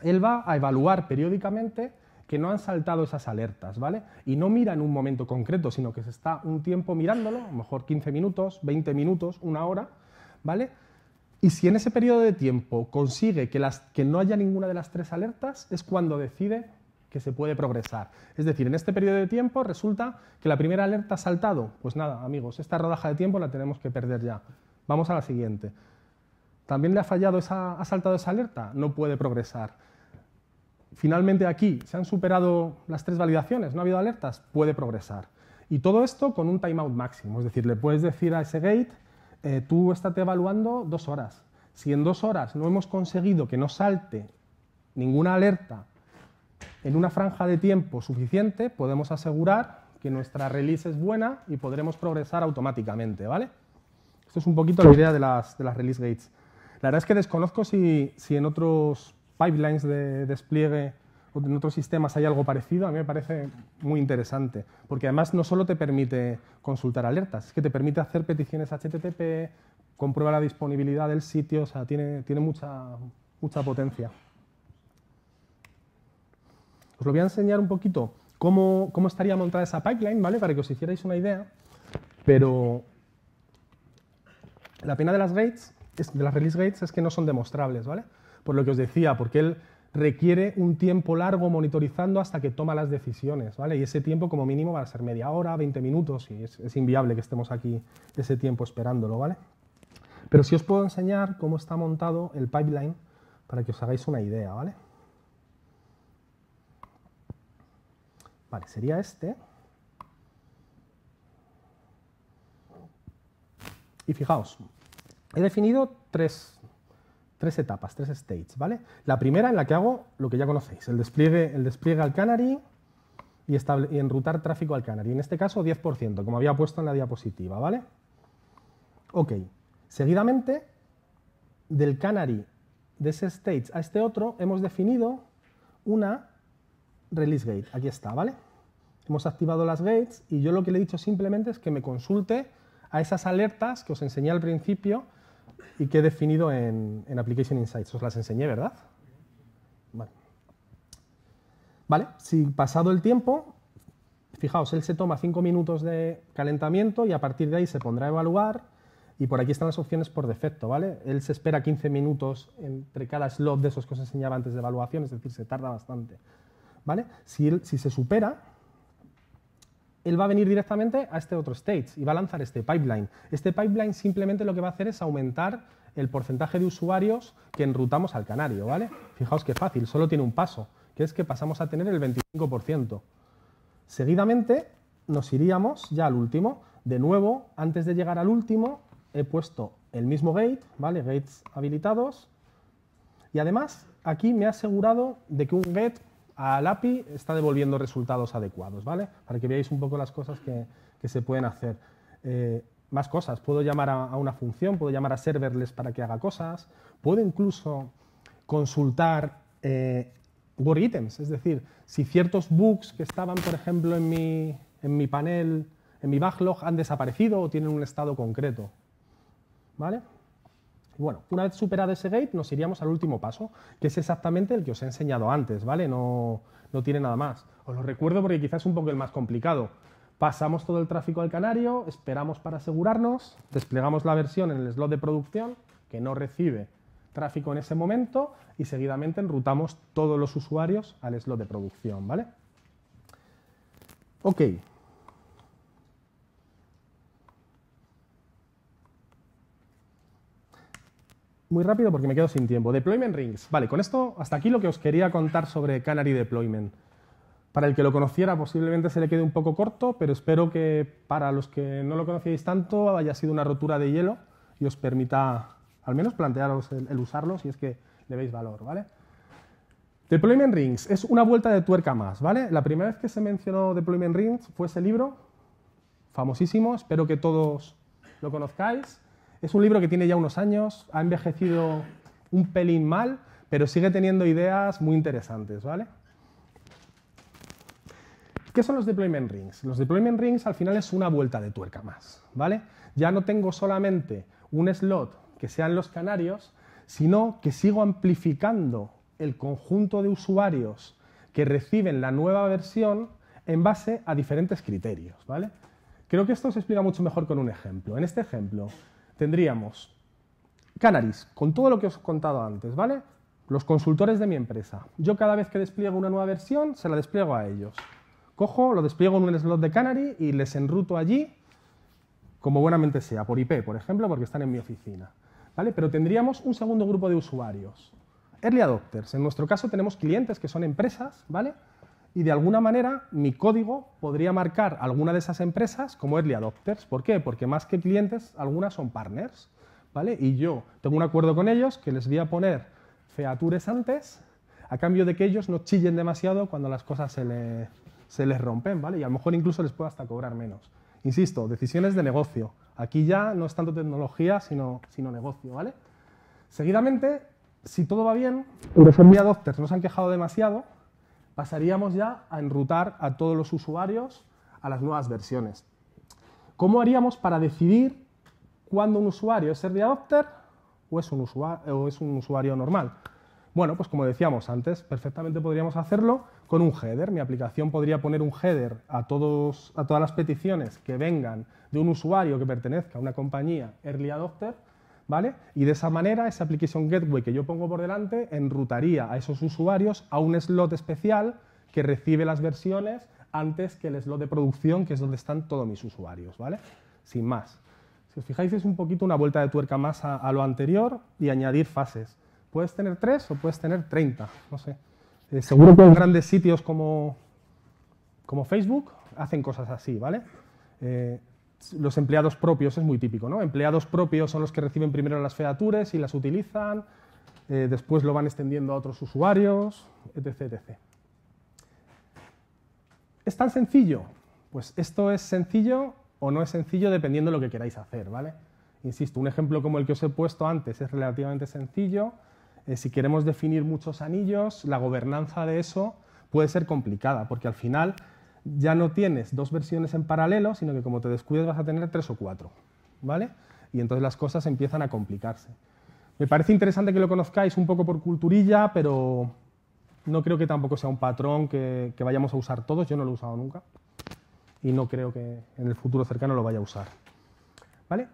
él va a evaluar periódicamente que no han saltado esas alertas, ¿vale? Y no mira en un momento concreto, sino que se está un tiempo mirándolo, a lo mejor 15 minutos, 20 minutos, una hora, ¿vale? Y si en ese periodo de tiempo consigue que, no haya ninguna de las tres alertas, es cuando decide que se puede progresar. Es decir, en este periodo de tiempo resulta que la primera alerta ha saltado. Pues nada, amigos, esta rodaja de tiempo la tenemos que perder ya. Vamos a la siguiente. También le ha fallado esa, ha saltado esa alerta, no puede progresar. Finalmente aquí se han superado las tres validaciones, no ha habido alertas, puede progresar. Y todo esto con un timeout máximo, es decir, le puedes decir a ese gate eh, tú estás evaluando dos horas. Si en dos horas no hemos conseguido que no salte ninguna alerta en una franja de tiempo suficiente, podemos asegurar que nuestra release es buena y podremos progresar automáticamente, ¿vale? Esto es un poquito la idea de las, release gates. La verdad es que desconozco si en otros pipelines de despliegue en otros sistemas hay algo parecido, a mí me parece muy interesante, porque además no solo te permite consultar alertas, es que te permite hacer peticiones HTTP, comprueba la disponibilidad del sitio, o sea, tiene, tiene mucha, mucha potencia. Os lo voy a enseñar un poquito cómo, estaría montada esa pipeline, ¿vale? Para que os hicierais una idea, pero la pena de las gates, de las release gates, es que no son demostrables, ¿vale? Por lo que os decía, porque él requiere un tiempo largo monitorizando hasta que toma las decisiones, ¿vale? Y ese tiempo como mínimo va a ser media hora, 20 minutos, y es, inviable que estemos aquí ese tiempo esperándolo, ¿vale? Pero si os puedo enseñar cómo está montado el pipeline para que os hagáis una idea, ¿vale? Vale, sería este. Y fijaos, he definido tres, tres etapas, tres states, ¿vale? La primera en la que hago lo que ya conocéis, el despliegue, el despliegue al Canary y, enrutar tráfico al Canary. En este caso 10%, como había puesto en la diapositiva, ¿vale? Ok. Seguidamente, del Canary, de ese state a este otro, hemos definido una release gate. Aquí está, ¿vale? Hemos activado las gates y yo lo que le he dicho simplemente es que me consulte a esas alertas que os enseñé al principio y que he definido en, Application Insights. Os las enseñé, ¿verdad? Vale. si pasado el tiempo, fijaos, él se toma 5 minutos de calentamiento y a partir de ahí se pondrá a evaluar y por aquí están las opciones por defecto, ¿vale? Él se espera 15 minutos entre cada slot de esos que os enseñaba antes de evaluación, es decir, se tarda bastante, ¿vale? Si, él, si se supera, él va a venir directamente a este otro stage y va a lanzar este pipeline. Este pipeline simplemente lo que va a hacer es aumentar el porcentaje de usuarios que enrutamos al canario, ¿vale? Fijaos qué fácil, solo tiene un paso, que es que pasamos a tener el 25%. Seguidamente nos iríamos ya al último. De nuevo, antes de llegar al último, he puesto el mismo gate, ¿vale? Gates habilitados. Y además, aquí me he asegurado de que un gate al API está devolviendo resultados adecuados, ¿vale? Para que veáis un poco las cosas que, se pueden hacer. Eh, más cosas, puedo llamar a, una función, puedo llamar a serverless para que haga cosas, puedo incluso consultar eh, word items, es decir, si ciertos bugs que estaban, por ejemplo, en mi, en mi panel, en mi backlog, han desaparecido o tienen un estado concreto, ¿vale? Bueno, una vez superado ese gate, nos iríamos al último paso, que es exactamente el que os he enseñado antes, ¿vale? No, no tiene nada más. Os lo recuerdo porque quizás es un poco el más complicado. Pasamos todo el tráfico al canario, esperamos para asegurarnos, desplegamos la versión en el slot de producción, que no recibe tráfico en ese momento, y seguidamente enrutamos todos los usuarios al slot de producción, ¿vale? Ok, muy rápido porque me quedo sin tiempo. Deployment rings. Vale, con esto, hasta aquí lo que os quería contar sobre Canary Deployment. Para el que lo conociera, posiblemente se le quede un poco corto, pero espero que para los que no lo conocíais tanto haya sido una rotura de hielo y os permita al menos plantearos el, usarlo si es que le veis valor, ¿vale? Deployment Rings es una vuelta de tuerca más, ¿vale? La primera vez que se mencionó Deployment Rings fue ese libro, famosísimo, espero que todos lo conozcáis. Es un libro que tiene ya unos años, ha envejecido un pelín mal, pero sigue teniendo ideas muy interesantes, ¿vale? ¿Qué son los deployment rings? Los deployment rings al final es una vuelta de tuerca más, ¿vale? Ya no tengo solamente un slot que sean los canarios, sino que sigo amplificando el conjunto de usuarios que reciben la nueva versión en base a diferentes criterios, ¿vale? Creo que esto se explica mucho mejor con un ejemplo. En este ejemplo, tendríamos Canaries, con todo lo que os he contado antes, ¿vale? Los consultores de mi empresa. Yo cada vez que despliego una nueva versión, se la despliego a ellos. Cojo, lo despliego en un slot de Canary y les enruto allí, como buenamente sea, por IP, por ejemplo, porque están en mi oficina. ¿Vale? Pero tendríamos un segundo grupo de usuarios. Early adopters. En nuestro caso tenemos clientes que son empresas, ¿vale? y de alguna manera mi código podría marcar alguna de esas empresas como early adopters. ¿Por qué? Porque más que clientes, algunas son partners, ¿vale? Y yo tengo un acuerdo con ellos que les voy a poner features antes a cambio de que ellos no chillen demasiado cuando las cosas se, les rompen, ¿vale? Y a lo mejor incluso les puedo hasta cobrar menos. Insisto, decisiones de negocio. Aquí ya no es tanto tecnología, sino, sino negocio, ¿vale? Seguidamente, si todo va bien, los early adopters no se han quejado demasiado, pasaríamos ya a enrutar a todos los usuarios a las nuevas versiones. ¿Cómo haríamos para decidir cuándo un usuario es early adopter o es un usuario, normal? Bueno, pues como decíamos antes, perfectamente podríamos hacerlo con un header. Mi aplicación podría poner un header a todas las peticiones que vengan de un usuario que pertenezca a una compañía early adopter y de esa manera, esa application gateway que yo pongo por delante enrutaría a esos usuarios a un slot especial que recibe las versiones antes que el slot de producción, que es donde están todos mis usuarios, ¿vale? Sin más. Si os fijáis, es un poquito una vuelta de tuerca más a, lo anterior y añadir fases. Puedes tener tres o puedes tener 30, no sé. Eh, seguro que en grandes sitios como, como Facebook hacen cosas así, ¿vale? Eh, los empleados propios es muy típico, ¿no? Empleados propios son los que reciben primero las features y las utilizan, eh, después lo van extendiendo a otros usuarios, etc, ¿Es tan sencillo? Pues esto es sencillo o no es sencillo dependiendo de lo que queráis hacer, ¿vale? Insisto, un ejemplo como el que os he puesto antes es relativamente sencillo. Eh, si queremos definir muchos anillos, la gobernanza de eso puede ser complicada, porque al final ya no tienes dos versiones en paralelo, sino que como te descuides vas a tener tres o cuatro, ¿vale? Y entonces las cosas empiezan a complicarse. Me parece interesante que lo conozcáis un poco por culturilla, pero no creo que tampoco sea un patrón que, vayamos a usar todos, yo no lo he usado nunca y no creo que en el futuro cercano lo vaya a usar. ¿Vale?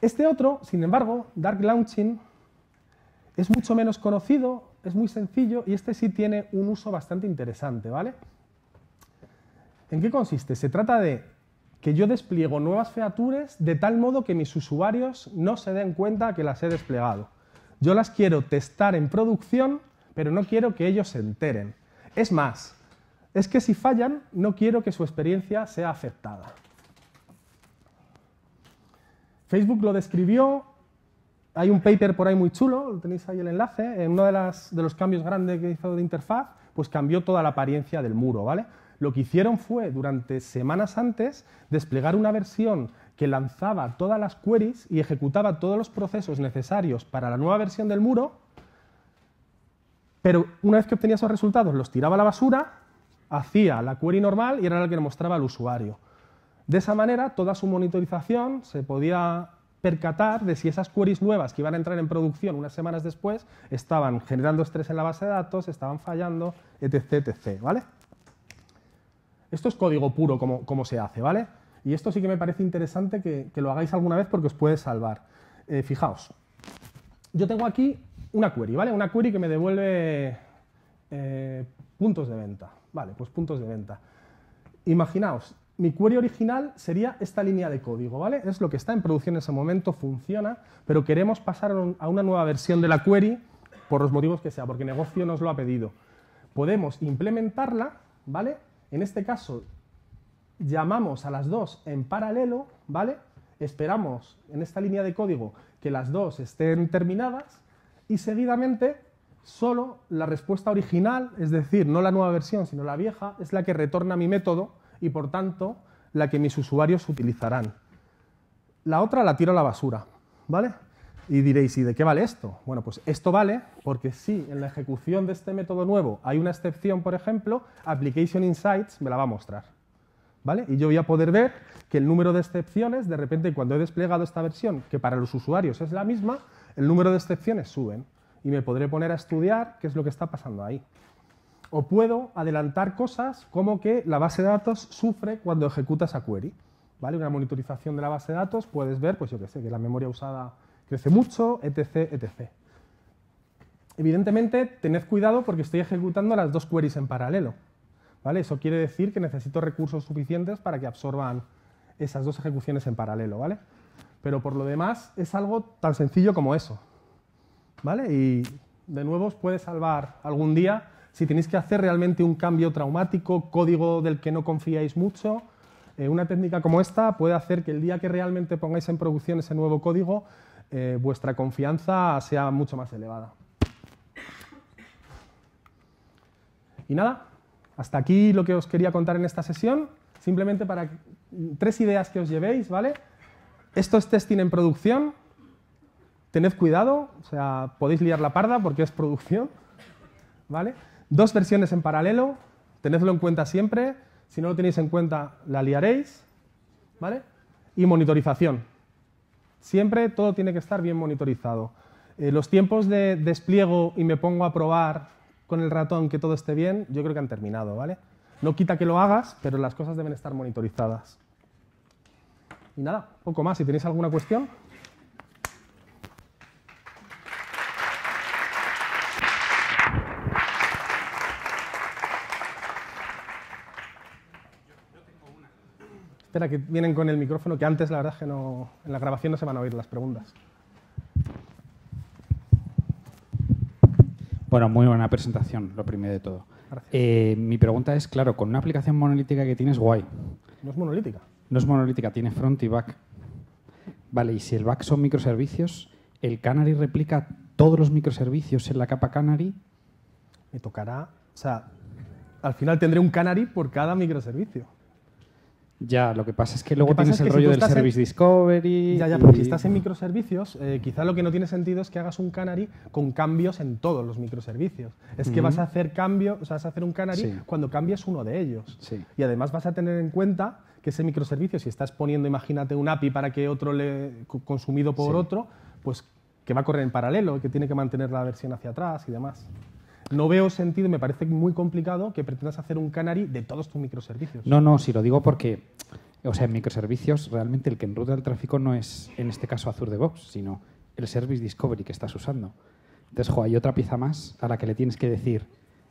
Este otro, sin embargo, Dark Launching, es mucho menos conocido, es muy sencillo y este sí tiene un uso bastante interesante, ¿vale? ¿En qué consiste? Se trata de que yo despliego nuevas features de tal modo que mis usuarios no se den cuenta que las he desplegado. Yo las quiero testar en producción, pero no quiero que ellos se enteren. Es más, es que si fallan, no quiero que su experiencia sea afectada. Facebook lo describió, hay un paper por ahí muy chulo, tenéis ahí el enlace, en uno de, de los cambios grandes que hizo de interfaz, pues cambió toda la apariencia del muro, ¿vale? lo que hicieron fue, durante semanas antes, desplegar una versión que lanzaba todas las queries y ejecutaba todos los procesos necesarios para la nueva versión del muro, pero una vez que obtenía esos resultados los tiraba a la basura, hacía la query normal y era la que le mostraba al usuario. De esa manera, toda su monitorización se podía percatar de si esas queries nuevas que iban a entrar en producción unas semanas después estaban generando estrés en la base de datos, estaban fallando, etc. etc ¿vale? Esto es código puro, como, se hace, ¿vale? Y esto sí que me parece interesante que, lo hagáis alguna vez porque os puede salvar. Eh, fijaos, yo tengo aquí una query, ¿vale? Una query que me devuelve eh, puntos de venta. Vale, pues puntos de venta. Imaginaos, mi query original sería esta línea de código, ¿vale? Es lo que está en producción en ese momento, funciona, pero queremos pasar a una nueva versión de la query por los motivos que sea, porque el negocio nos lo ha pedido. Podemos implementarla, ¿vale? En este caso, llamamos a las dos en paralelo, ¿vale? Esperamos en esta línea de código que las dos estén terminadas y seguidamente solo la respuesta original, es decir, no la nueva versión, sino la vieja, es la que retorna mi método y por tanto la que mis usuarios utilizarán. La otra la tiro a la basura, ¿vale? Y diréis, ¿y de qué vale esto? Bueno, pues esto vale porque si en la ejecución de este método nuevo hay una excepción, por ejemplo, Application Insights me la va a mostrar. ¿Vale? Y yo voy a poder ver que el número de excepciones, de repente, cuando he desplegado esta versión, que para los usuarios es la misma, el número de excepciones suben. Y me podré poner a estudiar qué es lo que está pasando ahí. O puedo adelantar cosas como que la base de datos sufre cuando ejecutas a query. ¿Vale? Una monitorización de la base de datos, puedes ver, pues yo qué sé, que la memoria usada mucho, etc, etc. Evidentemente, tened cuidado porque estoy ejecutando las dos queries en paralelo. ¿vale? Eso quiere decir que necesito recursos suficientes para que absorban esas dos ejecuciones en paralelo. ¿vale? Pero por lo demás, es algo tan sencillo como eso. ¿vale? Y de nuevo os puede salvar algún día si tenéis que hacer realmente un cambio traumático, código del que no confiáis mucho, eh, una técnica como esta puede hacer que el día que realmente pongáis en producción ese nuevo código eh, vuestra confianza sea mucho más elevada. Y nada, hasta aquí lo que os quería contar en esta sesión, simplemente para tres ideas que os llevéis, ¿vale? Esto es testing en producción, tened cuidado, o sea, podéis liar la parda porque es producción, ¿vale? Dos versiones en paralelo, tenedlo en cuenta siempre, si no lo tenéis en cuenta la liaréis, ¿vale? Y monitorización, Siempre todo tiene que estar bien monitorizado. Eh, los tiempos de despliego y me pongo a probar con el ratón que todo esté bien, yo creo que han terminado, ¿vale? No quita que lo hagas, pero las cosas deben estar monitorizadas. Y nada, poco más. Si tenéis alguna cuestión. Espera, que vienen con el micrófono, que antes la verdad es que no, en la grabación no se van a oír las preguntas.
Bueno, muy buena presentación, lo primero de todo. Eh, mi pregunta es, claro, con una aplicación monolítica que tienes, guay. No es monolítica. No es monolítica, tiene front y back. Vale, y si el back son microservicios, ¿el Canary replica todos los microservicios en la capa Canary? Me tocará, o sea,
al final tendré un Canary por cada microservicio.
Ya, lo que pasa es que luego tienes el rollo del Service Discovery. Ya, ya, pero si estás en
microservicios, eh, quizá lo que no tiene sentido es que hagas un canary con cambios en todos los microservicios. Es que vas a hacer cambio, hacer un canary cuando cambias uno de ellos. Y además vas a tener en cuenta que ese microservicio, si estás poniendo, imagínate, un API para que otro le consumido por otro, pues que va a correr en paralelo, que tiene que mantener la versión hacia atrás y demás no veo sentido, me parece muy complicado que pretendas hacer un canary de todos tus microservicios.
No, no, si lo digo porque, o sea, en microservicios realmente el que enruta el tráfico no es, en este caso, Azure DevOps, sino el Service Discovery que estás usando. Entonces, hay otra pieza más a la que le tienes que decir,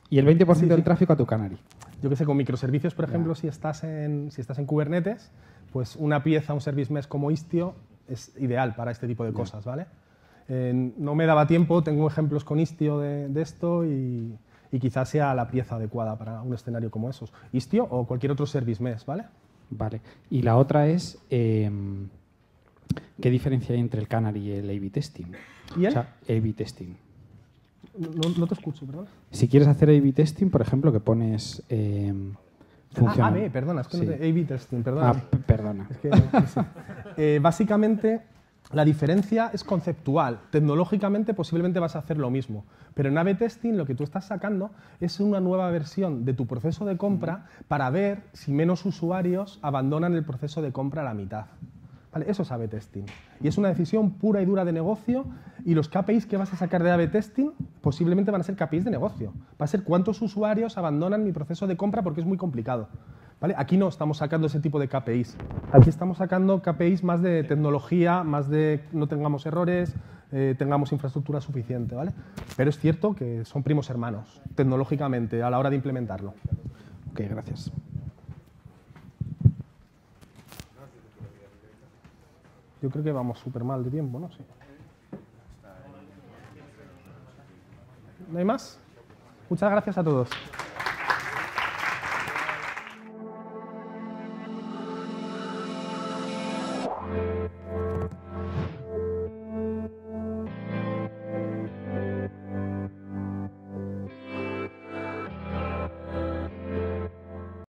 y el 20% del tráfico a tu canary. Yo que sé, con microservicios, por ejemplo,
si estás, en, si estás en Kubernetes, pues una pieza, un service mesh como Istio es ideal para este tipo de cosas, ¿vale? Eh, no me daba tiempo, tengo ejemplos con Istio de, esto y, quizás sea la pieza adecuada para un escenario como esos. Istio o cualquier
otro service mesh, ¿vale? Vale. Y la otra es, em, ¿qué diferencia hay entre el Canary y el A-B testing? ¿Y el? A-B testing.
No, te escucho, perdón.
Si quieres hacer A-B testing, por ejemplo, que pones... Em, ah, b perdona, es que no A-B
testing, perdona. Ah, perdona. Es que, eh, básicamente, la diferencia es conceptual. Tecnológicamente posiblemente vas a hacer lo mismo, pero en a testing lo que tú estás sacando es una nueva versión de tu proceso de compra para ver si menos usuarios abandonan el proceso de compra a la mitad. ¿Vale? Eso es a testing. Y es una decisión pura y dura de negocio y los KPIs que vas a sacar de a testing posiblemente van a ser KPIs de negocio. Va a ser cuántos usuarios abandonan mi proceso de compra porque es muy complicado. Aquí no estamos sacando ese tipo de KPIs. Aquí estamos sacando KPIs más de tecnología, más de no tengamos errores, eh, tengamos infraestructura suficiente. ¿vale? Pero es cierto que son primos hermanos tecnológicamente a la hora de implementarlo. Ok, gracias. Yo creo que vamos súper mal de tiempo, ¿no? ¿No hay más? Muchas gracias a todos.